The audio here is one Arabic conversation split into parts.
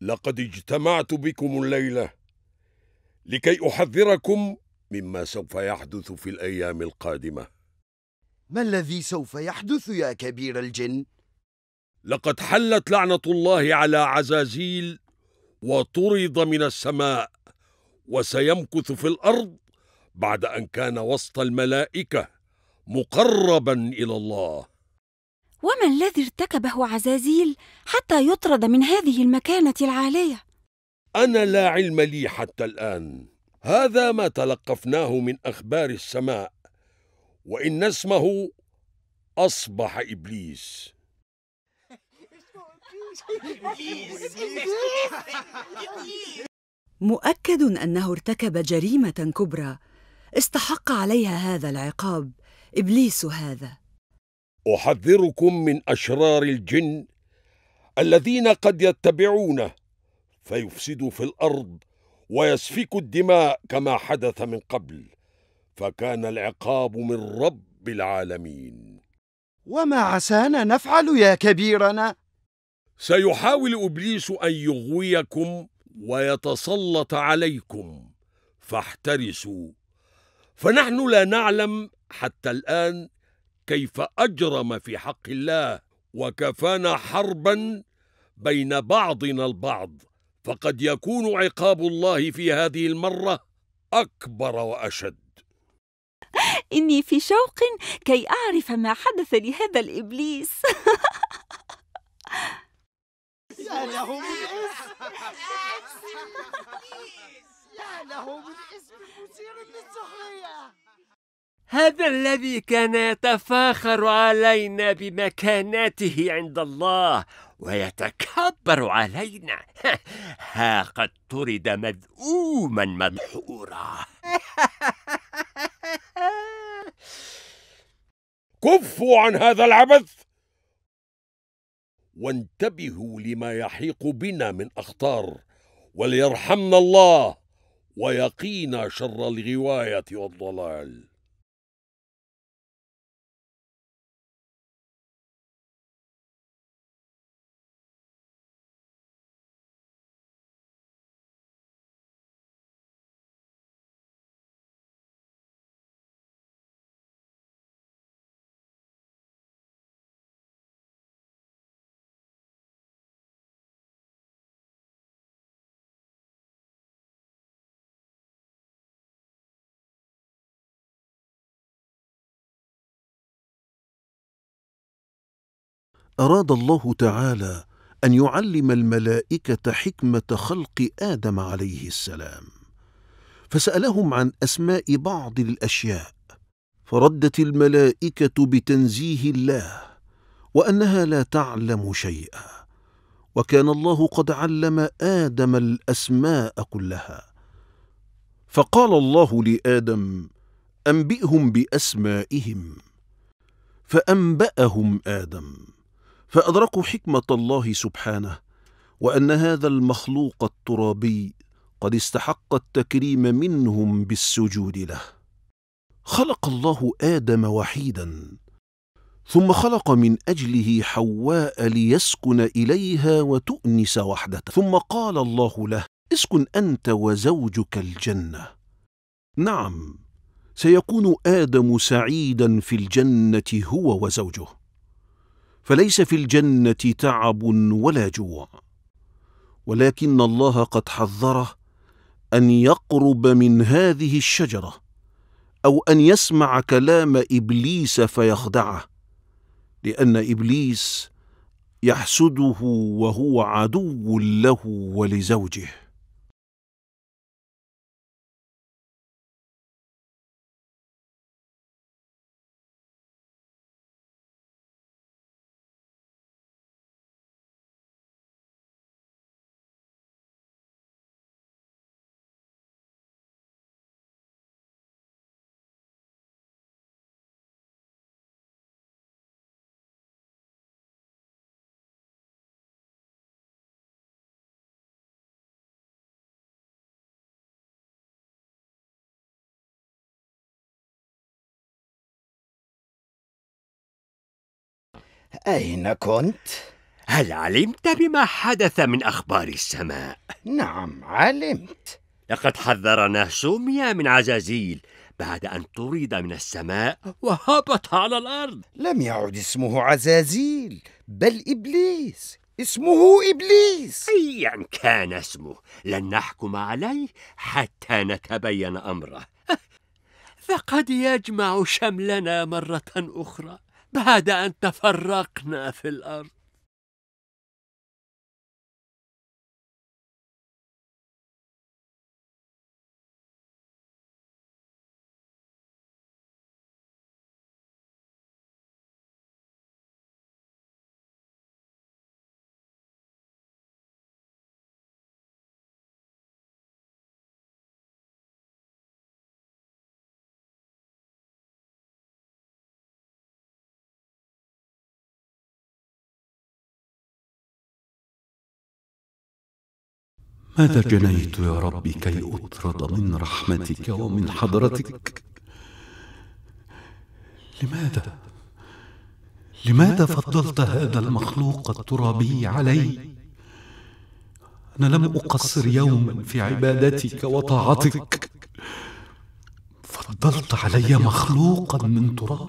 لقد اجتمعت بكم الليله لكي احذركم مما سوف يحدث في الايام القادمه ما الذي سوف يحدث يا كبير الجن لقد حلت لعنه الله على عزازيل وطرد من السماء وسيمكث في الارض بعد ان كان وسط الملائكه مقربا الى الله وما الذي ارتكبه عزازيل حتى يطرد من هذه المكانه العاليه انا لا علم لي حتى الان هذا ما تلقفناه من اخبار السماء وان اسمه اصبح ابليس مؤكد انه ارتكب جريمه كبرى استحق عليها هذا العقاب ابليس هذا احذركم من اشرار الجن الذين قد يتبعونه فيفسد في الارض ويسفك الدماء كما حدث من قبل فكان العقاب من رب العالمين وما عسانا نفعل يا كبيرنا سيحاول ابليس ان يغويكم ويتسلط عليكم فاحترسوا فنحن لا نعلم حتى الان كيف اجرم في حق الله وكفانا حربا بين بعضنا البعض فقد يكون عقاب الله في هذه المره اكبر واشد اني في شوق كي اعرف ما حدث لهذا الابليس يا له من اسم يا له من اسم مثير للسخريه هذا الذي كان يتفاخر علينا بمكانته عند الله ويتكبر علينا ها قد طرد مذءوما مدحورا كفوا عن هذا العبث وانتبهوا لما يحيق بنا من اخطار وليرحمنا الله ويقينا شر الغوايه والضلال اراد الله تعالى ان يعلم الملائكه حكمه خلق ادم عليه السلام فسالهم عن اسماء بعض الاشياء فردت الملائكه بتنزيه الله وانها لا تعلم شيئا وكان الله قد علم ادم الاسماء كلها فقال الله لادم انبئهم باسمائهم فانباهم ادم فأدركوا حكمة الله سبحانه وأن هذا المخلوق الترابي قد استحق التكريم منهم بالسجود له خلق الله آدم وحيدا ثم خلق من أجله حواء ليسكن إليها وتؤنس وحدته ثم قال الله له اسكن أنت وزوجك الجنة نعم سيكون آدم سعيدا في الجنة هو وزوجه فليس في الجنه تعب ولا جوع ولكن الله قد حذره ان يقرب من هذه الشجره او ان يسمع كلام ابليس فيخدعه لان ابليس يحسده وهو عدو له ولزوجه أين كنت؟ هل علمت بما حدث من أخبار السماء؟ نعم علمت لقد حذرنا سوميا من عزازيل بعد أن طرد من السماء وهبط على الأرض لم يعد اسمه عزازيل بل إبليس اسمه إبليس أيا كان اسمه لن نحكم عليه حتى نتبين أمره فقد يجمع شملنا مرة أخرى بعد أن تفرقنا في الأرض ماذا جنيت يا رب كي أطرد من رحمتك ومن حضرتك لماذا لماذا فضلت هذا المخلوق الترابي علي أنا لم أقصر يوما في عبادتك وطاعتك فضلت علي مخلوقا من تراب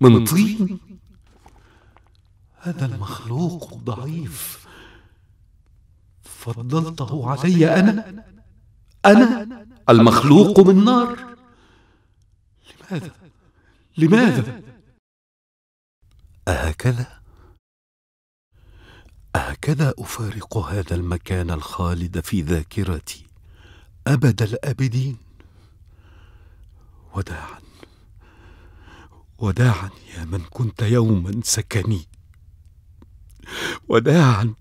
من طين هذا المخلوق ضعيف فضلته علي أنا أنا المخلوق من نار لماذا لماذا أهكذا أهكذا أفارق هذا المكان الخالد في ذاكرتي أبد الآبدين وداعا وداعا يا من كنت يوما سكني وداعا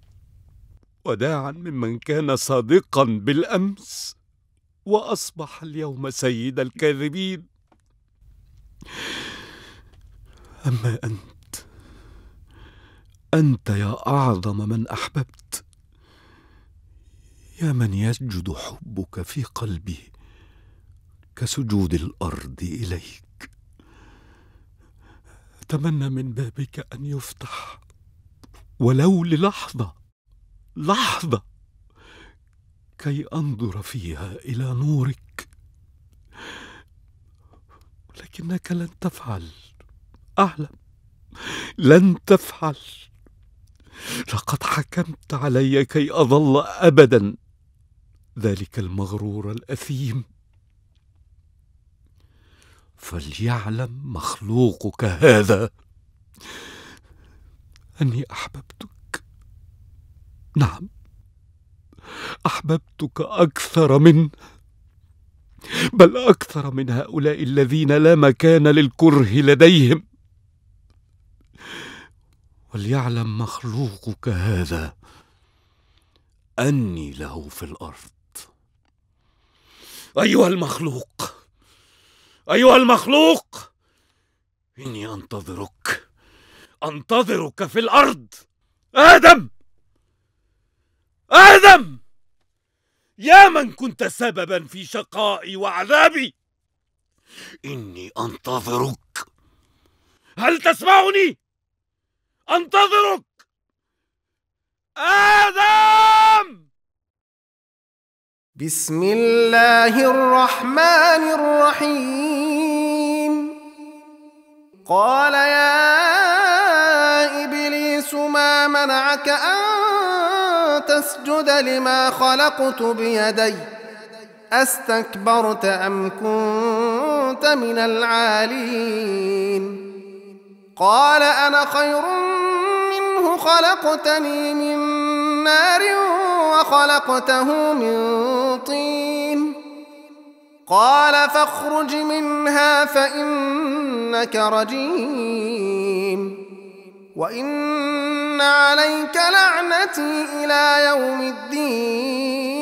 وداعا ممن كان صادقا بالامس واصبح اليوم سيد الكاذبين اما انت انت يا اعظم من احببت يا من يسجد حبك في قلبي كسجود الارض اليك اتمنى من بابك ان يفتح ولو للحظه لحظه كي انظر فيها الى نورك ولكنك لن تفعل اعلم لن تفعل لقد حكمت علي كي اظل ابدا ذلك المغرور الاثيم فليعلم مخلوقك هذا اني احببتك نعم احببتك اكثر من بل اكثر من هؤلاء الذين لا مكان للكره لديهم وليعلم مخلوقك هذا اني له في الارض ايها المخلوق ايها المخلوق اني انتظرك انتظرك في الارض ادم آدم يا من كنت سببا في شقائي وعذابي إني أنتظرك هل تسمعني؟ أنتظرك آدم بسم الله الرحمن الرحيم قال يا إبليس ما منعك أن تسجد لما خلقت بيدي استكبرت ام كنت من العالين قال انا خير منه خلقتني من نار وخلقته من طين قال فاخرج منها فانك رجيم وان عليك لعنتي إلى يوم الدين